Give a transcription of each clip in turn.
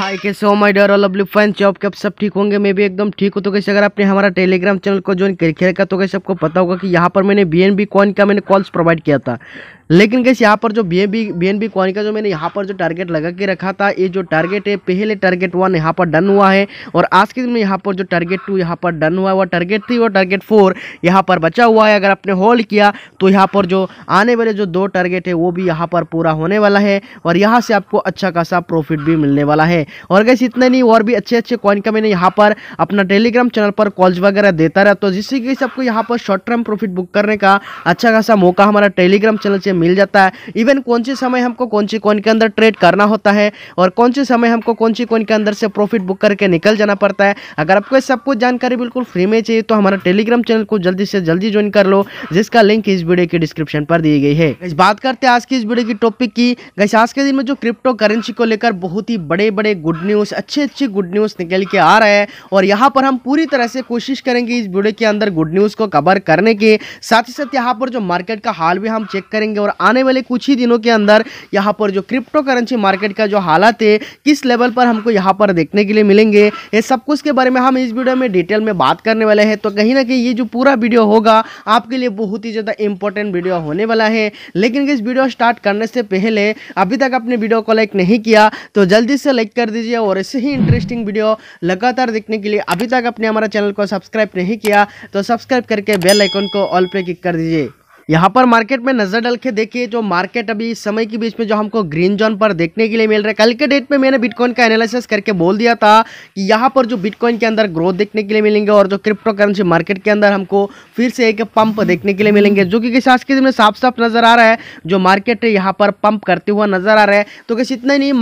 हाय कैसे हो माय डर लवली फैंस के आप सब ठीक होंगे मैं भी एकदम ठीक हूँ तो कैसे अगर आपने हमारा टेलीग्राम चैनल को ज्वाइन करके रखा तो कैसे आपको पता होगा कि यहाँ पर मैंने बी एन बी कॉइन का मैंने कॉल्स प्रोवाइड किया था लेकिन कैसे यहाँ पर जो B N B B N B coin का जो मैंने यहाँ पर जो टारगेट लगा के रखा था ये जो टारगेट है पहले टारगेट वन यहाँ पर डन हुआ है और आज के दिन में यहाँ पर जो टारगेट टू यहाँ पर डन हुआ है वो टारगेट थ्री और टारगेट फोर यहाँ पर बचा हुआ है अगर आपने होल्ड किया तो यहाँ पर जो आने वाले जो दो टारगेट है वो भी यहाँ पर पूरा होने वाला है और यहाँ से आपको अच्छा खासा प्रॉफिट भी मिलने वाला है और कैसे इतने नहीं और भी अच्छे अच्छे कॉइन का मैंने यहाँ पर अपना टेलीग्राम चैनल पर कॉल्स वगैरह देता रहता तो जिससे कि आपको यहाँ पर शॉर्ट टर्म प्रॉफिट बुक करने का अच्छा खासा मौका हमारा टेलीग्राम चैनल से मिल जाता है इवन कौन सी समय हमको कौन सी कॉइन के अंदर ट्रेड करना होता है और कौन सी समय हमको कौन सी कॉइन के अंदर से प्रॉफिट बुक करके निकल जाना पड़ता है अगर आपको सब कुछ जानकारी बिल्कुल फ्री में चाहिए तो हमारा टेलीग्राम चैनल को जल्दी से जल्दी ज्वाइन कर लो जिसका लिंक इस वीडियो के डिस्क्रिप्शन पर दी गई है इस बात करते हैं आज की इस वीडियो की टॉपिक की गैस आज के दिन में जो क्रिप्टो करेंसी को लेकर बहुत ही बड़े बड़े गुड न्यूज़ अच्छी अच्छी गुड न्यूज़ निकल के आ रहा है और यहाँ पर हम पूरी तरह से कोशिश करेंगे इस वीडियो के अंदर गुड न्यूज़ को कवर करने के साथ ही साथ यहाँ पर जो मार्केट का हाल भी हम चेक करेंगे और और आने वाले कुछ ही दिनों के अंदर यहाँ पर जो क्रिप्टो करेंसी मार्केट का जो हालात है किस लेवल पर हमको यहाँ पर देखने के लिए मिलेंगे ये सब कुछ के बारे में हम इस वीडियो में डिटेल में बात करने वाले हैं तो कहीं ना कहीं ये जो पूरा वीडियो होगा आपके लिए बहुत ही ज़्यादा इंपॉर्टेंट वीडियो होने वाला है लेकिन इस वीडियो स्टार्ट करने से पहले अभी तक अपने वीडियो को लाइक नहीं किया तो जल्दी से लाइक कर दीजिए और ऐसे ही इंटरेस्टिंग वीडियो लगातार देखने के लिए अभी तक अपने हमारा चैनल को सब्सक्राइब नहीं किया तो सब्सक्राइब करके बेल आइकन को ऑल पे क्लिक कर दीजिए यहाँ पर मार्केट में नज़र डल के देखिए जो मार्केट अभी इस समय के बीच में जो हमको ग्रीन जोन पर देखने के लिए मिल रहा है कल के डेट में मैंने बिटकॉइन का एनालिसिस करके बोल दिया था कि यहाँ पर जो बिटकॉइन के अंदर ग्रोथ देखने के लिए मिलेंगे और जो क्रिप्टो करेंसी मार्केट के अंदर हमको फिर से एक पंप देखने के लिए मिलेंगे जो कि आज के दिन में साफ साफ नज़र आ रहा है जो मार्केट है यहाँ पर पंप करते हुआ नज़र आ रहा है तो किसी इतना ही नहीं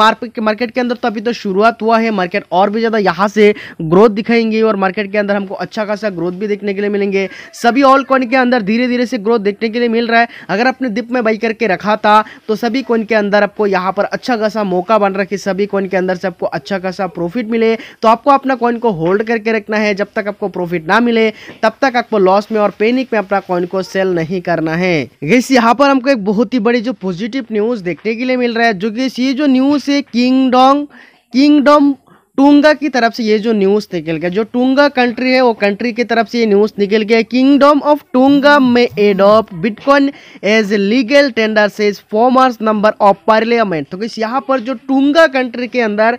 मार्केट के अंदर तो अभी तो शुरुआत हुआ है मार्केट और भी ज़्यादा यहाँ से ग्रोथ दिखाएंगे और मार्केट के अंदर हमको अच्छा खासा ग्रोथ भी देखने के लिए मिलेंगे सभी ऑल कॉइन के अंदर धीरे धीरे से ग्रोथ देखने के के लिए मिल रहा है अगर आपने दिप में बाई करके रखा था तो सभी कोइन के अंदर आपको यहाँ पर अच्छा खासा मौका बन रहा है कि सभी कोइन के अंदर से आपको अच्छा खासा प्रॉफिट मिले तो आपको अपना कॉइन को होल्ड करके रखना है जब तक आपको प्रॉफिट ना मिले तब तक आपको लॉस में और पेनिक में अपना कॉइन को सेल नहीं करना है गैस यहाँ पर हमको एक बहुत ही बड़ी जो पॉजिटिव न्यूज देखने के लिए मिल रहा है जो कि ये जो न्यूज है किंगडोंग किंगडम टूंगा की तरफ से ये जो न्यूज़ निकल गया जो टूंगा कंट्री है वो कंट्री की तरफ से ये न्यूज़ निकल गया किंगडम ऑफ टूंगा में adopt bitcoin as legal tender से फॉर्मर्स नंबर ऑफ पार्लियामेंट तो इस यहाँ पर जो टूंगा कंट्री के अंदर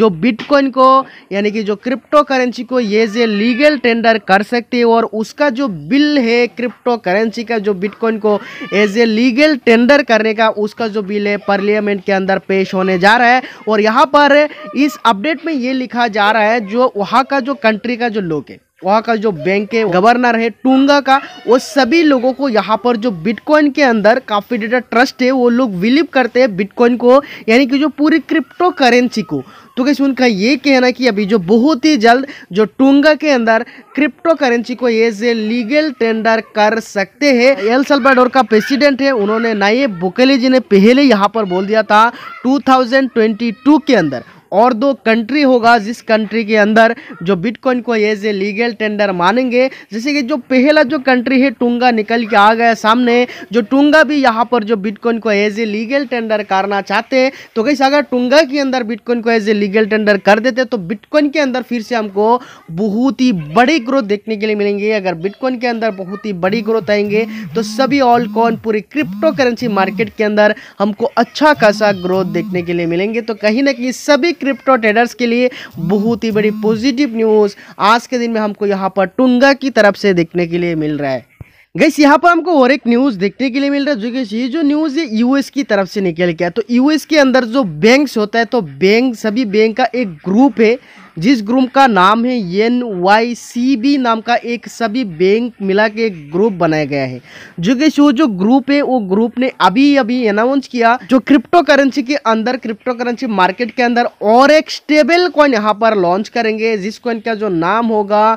जो बिटकॉइन को यानी कि जो क्रिप्टो करेंसी को ये जे लीगल टेंडर कर सकती है और उसका जो बिल है क्रिप्टो करेंसी का जो बिटकॉइन को एज ए लीगल टेंडर करने का उसका जो बिल है पार्लियामेंट के अंदर पेश होने जा रहा है और यहाँ पर इस अपडेट में ये लिखा जा रहा है जो वहाँ का जो कंट्री का जो लोग है वहाँ का जो बैंक है गवर्नर है टूंगा का वो सभी लोगों को यहाँ पर जो बिटकॉइन के अंदर काफ़ी डेटा ट्रस्ट है वो लोग बिलीव करते हैं बिटकॉइन को यानी कि जो पूरी क्रिप्टो करेंसी को तो कैसे उनका ये कहना कि अभी जो बहुत ही जल्द जो टूंगा के अंदर क्रिप्टो करेंसी को एज ए लीगल टेंडर कर सकते हैं एल सल्वाडोर का प्रेसिडेंट है उन्होंने नाइए बुकेले जी ने पहले यहाँ पर बोल दिया था 2022 के अंदर और दो कंट्री होगा जिस कंट्री के अंदर जो बिटकॉइन को एज ए लीगल टेंडर मानेंगे जैसे कि जो पहला जो कंट्री है टूंगा निकल के आ गया सामने जो टूंगा भी यहाँ पर जो बिटकॉइन को एज ए लीगल टेंडर करना चाहते हैं तो कैसे अगर टूंगा के अंदर बिटकॉइन को एज ए लीगल टेंडर कर देते तो बिटकॉइन के अंदर फिर से हमको बहुत ही बड़ी ग्रोथ देखने के लिए मिलेंगे अगर बिटकॉइन के अंदर बहुत ही बड़ी ग्रोथ आएंगे तो सभी ऑल कॉन पूरी क्रिप्टो करेंसी मार्केट के अंदर हमको अच्छा खासा ग्रोथ देखने के लिए मिलेंगे तो कहीं ना कहीं सभी क्रिप्टो ट्रेडर्स के लिए बहुत ही बड़ी पॉजिटिव न्यूज़ आज के दिन में हमको यहाँ पर टुंगा की तरफ से देखने के लिए मिल रहा है गैस यहाँ पर हमको और एक न्यूज़ देखने के लिए मिल रहा है जो कि ये जो न्यूज़ है यूएस की तरफ से निकल गया तो यूएस के अंदर जो बैंक्स होता है तो बैंक सभी बैंक का एक ग्रुप है जिस ग्रुप का नाम है एन वाई सी बी नाम का एक सभी बैंक मिला के एक ग्रुप बनाया गया है जो कि वो जो ग्रुप है वो ग्रुप ने अभी अभी अनाउंस किया जो क्रिप्टो करेंसी के अंदर क्रिप्टो करेंसी मार्केट के अंदर और एक स्टेबल कॉइन यहाँ पर लॉन्च करेंगे जिस कॉइन का जो नाम होगा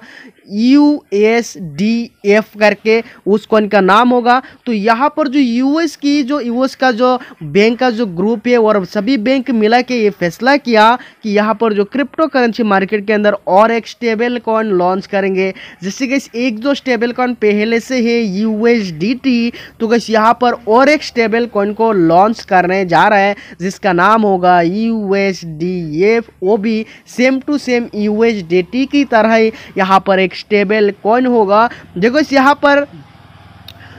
यू एस डी एफ करके उस कॉइन का नाम होगा तो यहाँ पर जो यूएस की जो यूएस का जो बैंक का जो ग्रुप है और सभी बैंक मिला के ये फैसला किया कि यहाँ पर जो क्रिप्टो करेंसी मार्केट के अंदर और एक स्टेबल कॉइन लॉन्च करेंगे जैसे कि एक जो स्टेबल कॉइन पहले से है यू एस डी टी तो कैसे यहाँ पर और एक स्टेबल कॉइन को लॉन्च करने जा रहा है जिसका नाम होगा यू एस डी एफ वो भी same to same U S D T की तरह ही यहाँ पर एक नेक्स्ट टेबल कौन होगा देखो इस यहाँ पर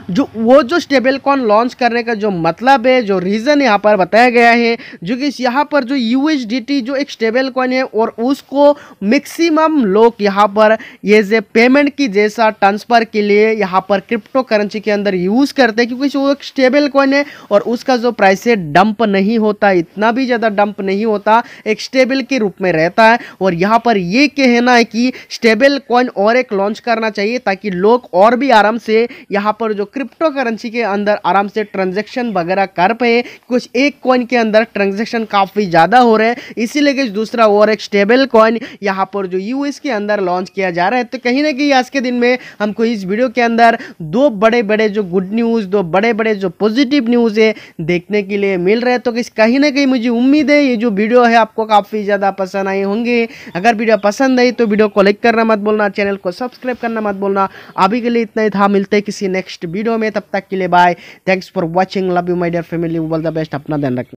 जो वो जो स्टेबल कॉइन लॉन्च करने का जो मतलब है जो रीज़न यहाँ पर बताया गया है जो कि यहाँ पर जो यू जो एक स्टेबल कॉइन है और उसको मैक्सिमम लोग यहाँ पर ये जे पेमेंट की जैसा ट्रांसफ़र के लिए यहाँ पर क्रिप्टो करेंसी के अंदर यूज़ करते हैं क्योंकि वो एक स्टेबल कॉइन है और उसका जो प्राइस है डंप नहीं होता इतना भी ज़्यादा डंप नहीं होता एक स्टेबल के रूप में रहता है और यहाँ पर ये कहना है कि स्टेबल कॉइन और एक लॉन्च करना चाहिए ताकि लोग और भी आराम से यहाँ पर जो क्रिप्टो करेंसी के अंदर आराम से ट्रांजेक्शन वगैरह कर पाए कुछ एक कॉइन के अंदर ट्रांजेक्शन काफ़ी ज़्यादा हो रहे हैं इसीलिए कि दूसरा और एक स्टेबल कॉइन यहाँ पर जो यूएस के अंदर लॉन्च किया जा रहा है तो कहीं ना कहीं आज के दिन में हमको इस वीडियो के अंदर दो बड़े बड़े जो गुड न्यूज़ दो बड़े बड़े जो पॉजिटिव न्यूज़ है देखने के लिए मिल रहे तो तो कहीं ना कहीं मुझे उम्मीद है ये जो वीडियो है आपको काफ़ी ज़्यादा पसंद आए होंगे अगर वीडियो पसंद आई तो वीडियो को लाइक करना मत बोलना चैनल को सब्सक्राइब करना मत बोलना अभी के लिए इतना ही था मिलते किसी नेक्स्ट वीडियो वीडियो में तब तक के लिए bye thanks for watching love you my dear family all the best अपना ध्यान रखना